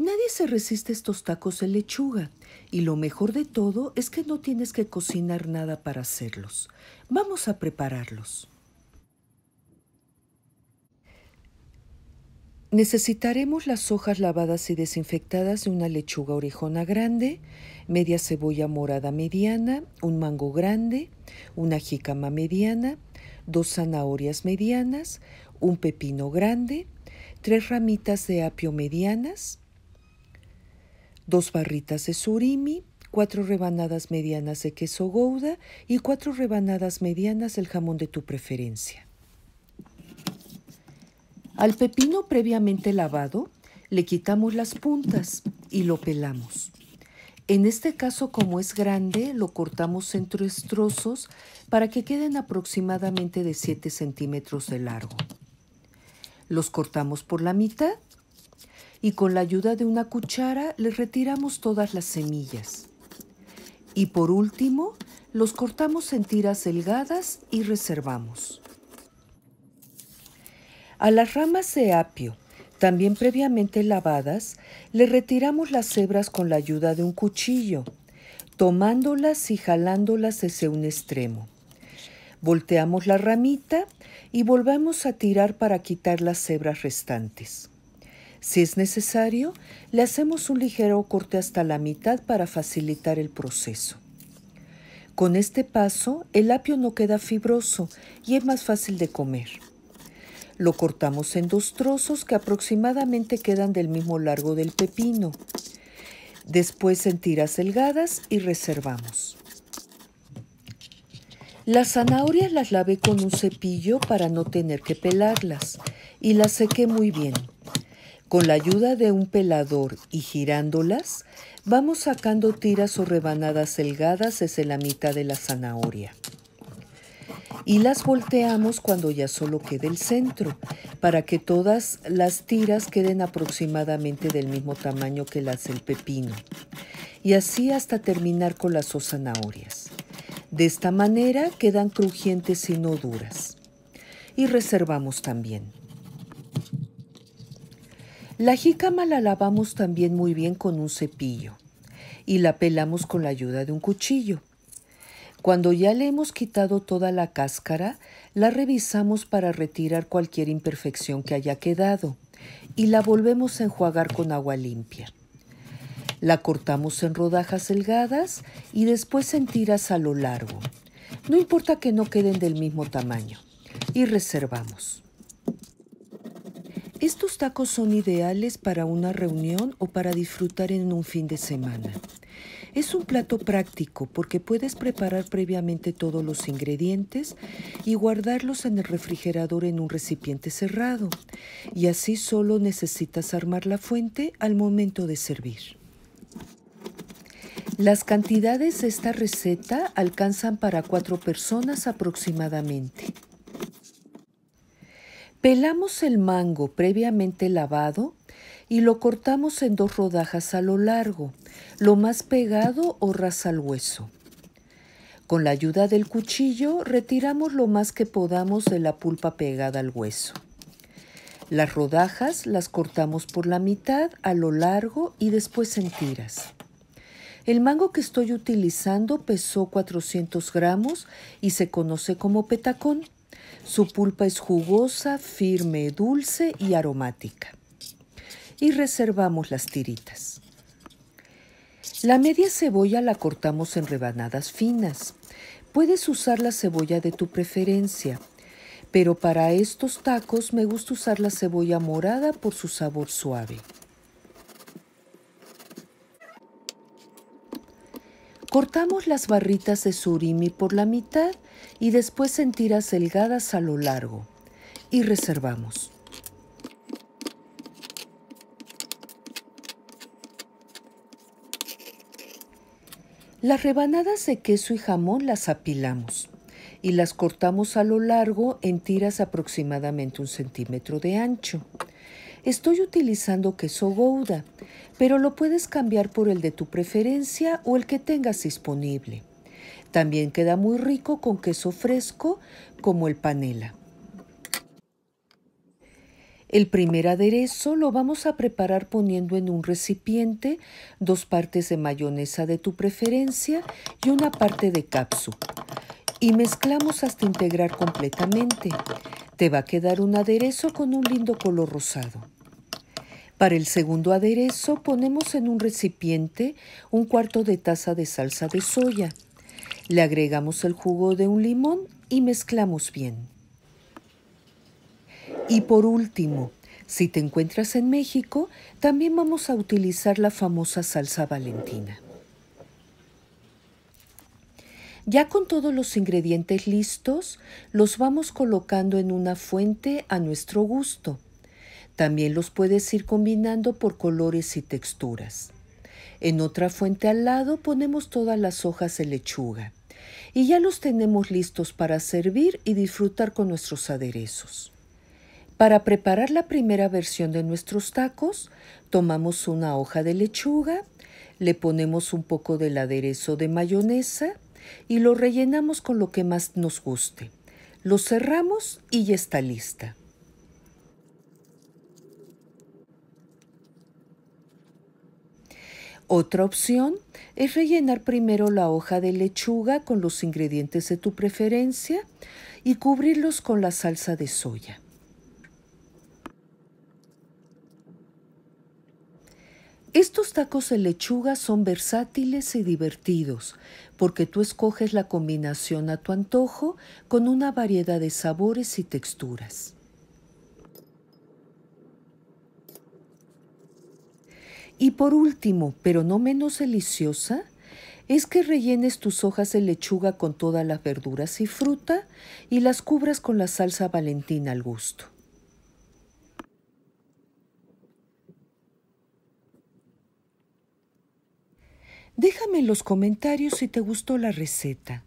Nadie se resiste a estos tacos de lechuga y lo mejor de todo es que no tienes que cocinar nada para hacerlos. Vamos a prepararlos. Necesitaremos las hojas lavadas y desinfectadas de una lechuga orejona grande, media cebolla morada mediana, un mango grande, una jícama mediana, dos zanahorias medianas, un pepino grande, tres ramitas de apio medianas, dos barritas de surimi, cuatro rebanadas medianas de queso gouda y cuatro rebanadas medianas del jamón de tu preferencia. Al pepino previamente lavado le quitamos las puntas y lo pelamos. En este caso, como es grande, lo cortamos en tres trozos para que queden aproximadamente de 7 centímetros de largo. Los cortamos por la mitad y con la ayuda de una cuchara les retiramos todas las semillas. Y por último, los cortamos en tiras delgadas y reservamos. A las ramas de apio, también previamente lavadas, le retiramos las cebras con la ayuda de un cuchillo, tomándolas y jalándolas desde un extremo. Volteamos la ramita y volvemos a tirar para quitar las cebras restantes. Si es necesario, le hacemos un ligero corte hasta la mitad para facilitar el proceso. Con este paso, el apio no queda fibroso y es más fácil de comer. Lo cortamos en dos trozos que aproximadamente quedan del mismo largo del pepino. Después en tiras delgadas y reservamos. Las zanahorias las lavé con un cepillo para no tener que pelarlas y las sequé muy bien. Con la ayuda de un pelador y girándolas, vamos sacando tiras o rebanadas delgadas desde la mitad de la zanahoria. Y las volteamos cuando ya solo quede el centro, para que todas las tiras queden aproximadamente del mismo tamaño que las del pepino. Y así hasta terminar con las zanahorias. De esta manera quedan crujientes y no duras. Y reservamos también. La jícama la lavamos también muy bien con un cepillo y la pelamos con la ayuda de un cuchillo. Cuando ya le hemos quitado toda la cáscara, la revisamos para retirar cualquier imperfección que haya quedado y la volvemos a enjuagar con agua limpia. La cortamos en rodajas delgadas y después en tiras a lo largo. No importa que no queden del mismo tamaño. Y reservamos. Estos tacos son ideales para una reunión o para disfrutar en un fin de semana. Es un plato práctico porque puedes preparar previamente todos los ingredientes y guardarlos en el refrigerador en un recipiente cerrado, y así solo necesitas armar la fuente al momento de servir. Las cantidades de esta receta alcanzan para cuatro personas aproximadamente. Pelamos el mango previamente lavado y lo cortamos en dos rodajas a lo largo, lo más pegado o ras al hueso. Con la ayuda del cuchillo retiramos lo más que podamos de la pulpa pegada al hueso. Las rodajas las cortamos por la mitad a lo largo y después en tiras. El mango que estoy utilizando pesó 400 gramos y se conoce como petacón. Su pulpa es jugosa, firme, dulce y aromática. Y reservamos las tiritas. La media cebolla la cortamos en rebanadas finas. Puedes usar la cebolla de tu preferencia, pero para estos tacos me gusta usar la cebolla morada por su sabor suave. Cortamos las barritas de surimi por la mitad y después en tiras delgadas a lo largo y reservamos. Las rebanadas de queso y jamón las apilamos y las cortamos a lo largo en tiras aproximadamente un centímetro de ancho. Estoy utilizando queso Gouda, pero lo puedes cambiar por el de tu preferencia o el que tengas disponible. También queda muy rico con queso fresco como el panela. El primer aderezo lo vamos a preparar poniendo en un recipiente dos partes de mayonesa de tu preferencia y una parte de capsu. Y mezclamos hasta integrar completamente. Te va a quedar un aderezo con un lindo color rosado. Para el segundo aderezo ponemos en un recipiente un cuarto de taza de salsa de soya. Le agregamos el jugo de un limón y mezclamos bien. Y por último, si te encuentras en México, también vamos a utilizar la famosa salsa valentina. Ya con todos los ingredientes listos, los vamos colocando en una fuente a nuestro gusto. También los puedes ir combinando por colores y texturas. En otra fuente al lado ponemos todas las hojas de lechuga y ya los tenemos listos para servir y disfrutar con nuestros aderezos. Para preparar la primera versión de nuestros tacos, tomamos una hoja de lechuga, le ponemos un poco del aderezo de mayonesa y lo rellenamos con lo que más nos guste. Lo cerramos y ya está lista. Otra opción es rellenar primero la hoja de lechuga con los ingredientes de tu preferencia y cubrirlos con la salsa de soya. Estos tacos de lechuga son versátiles y divertidos porque tú escoges la combinación a tu antojo con una variedad de sabores y texturas. Y por último, pero no menos deliciosa, es que rellenes tus hojas de lechuga con todas las verduras y fruta y las cubras con la salsa valentina al gusto. Déjame en los comentarios si te gustó la receta.